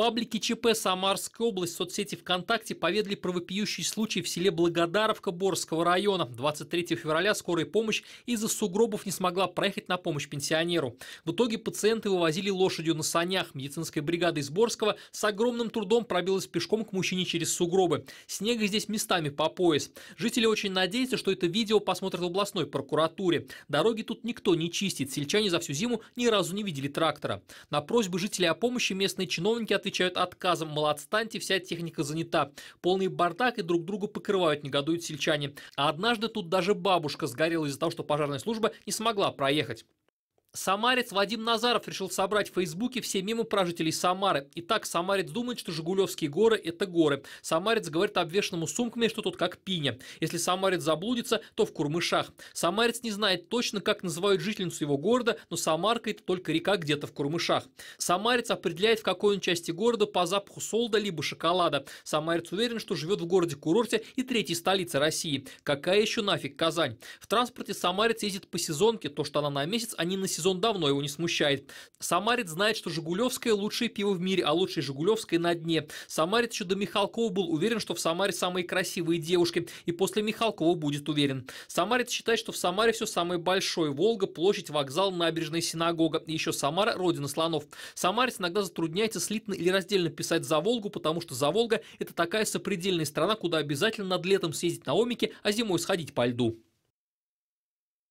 паблике ЧП «Самарская область» в соцсети ВКонтакте поведали про вопиющий случай в селе Благодаровка Борского района. 23 февраля скорая помощь из-за сугробов не смогла проехать на помощь пенсионеру. В итоге пациенты вывозили лошадью на санях. Медицинская бригада из Борского с огромным трудом пробилась пешком к мужчине через сугробы. Снега здесь местами по пояс. Жители очень надеются, что это видео посмотрят в областной прокуратуре. Дороги тут никто не чистит. Сельчане за всю зиму ни разу не видели трактора. На просьбы жителей о помощи местные чиновники отвечают отвечают отказом, мол, отстаньте, вся техника занята. Полный бардак и друг друга покрывают, негодуют сельчане. А однажды тут даже бабушка сгорела из-за того, что пожарная служба не смогла проехать. Самарец Вадим Назаров решил собрать в Фейсбуке все мемы про жителей Самары. Итак, самарец думает, что Жигулевские горы – это горы. Самарец говорит обвешанному сумками, что тот как пиня. Если самарец заблудится, то в Курмышах. Самарец не знает точно, как называют жительницу его города, но Самарка – это только река где-то в Курмышах. Самарец определяет, в какой он части города по запаху солда либо шоколада. Самарец уверен, что живет в городе-курорте и третьей столице России. Какая еще нафиг Казань? В транспорте самарец ездит по сезонке, то, что она на месяц, а не на сезон сезон давно его не смущает. Самарит знает, что Жигулевское лучшее пиво в мире, а лучшее Жигулевское на дне. Самарит еще до Михалкова был уверен, что в Самаре самые красивые девушки, и после Михалкова будет уверен. Самарит считает, что в Самаре все самое большое. Волга, площадь, вокзал, набережная, синагога. И еще Самара – родина слонов. Самарец иногда затрудняется слитно или раздельно писать за Волгу, потому что за Волга – это такая сопредельная страна, куда обязательно над летом съездить на омике, а зимой сходить по льду.